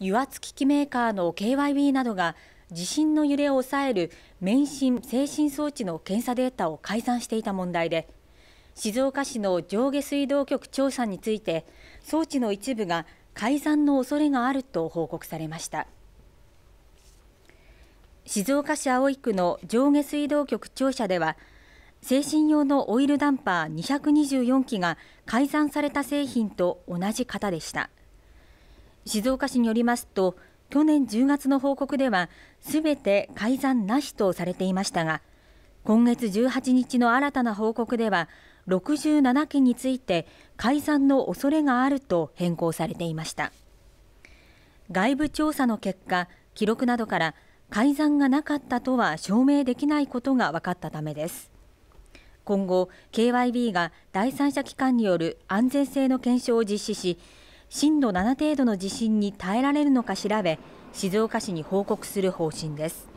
油圧機器メーカーの KYB などが地震の揺れを抑える免震・精神装置の検査データを改ざんしていた問題で静岡市の上下水道局調査について装置の一部が改ざんの恐れがあると報告されました静岡市葵区の上下水道局庁舎では精神用のオイルダンパー224機が改ざんされた製品と同じ型でした静岡市によりますと去年10月の報告ではすべて改ざんなしとされていましたが今月18日の新たな報告では67件について改ざんの恐れがあると変更されていました外部調査の結果記録などから改ざんがなかったとは証明できないことが分かったためです今後 KYB が第三者機関による安全性の検証を実施し震度7程度の地震に耐えられるのか調べ静岡市に報告する方針です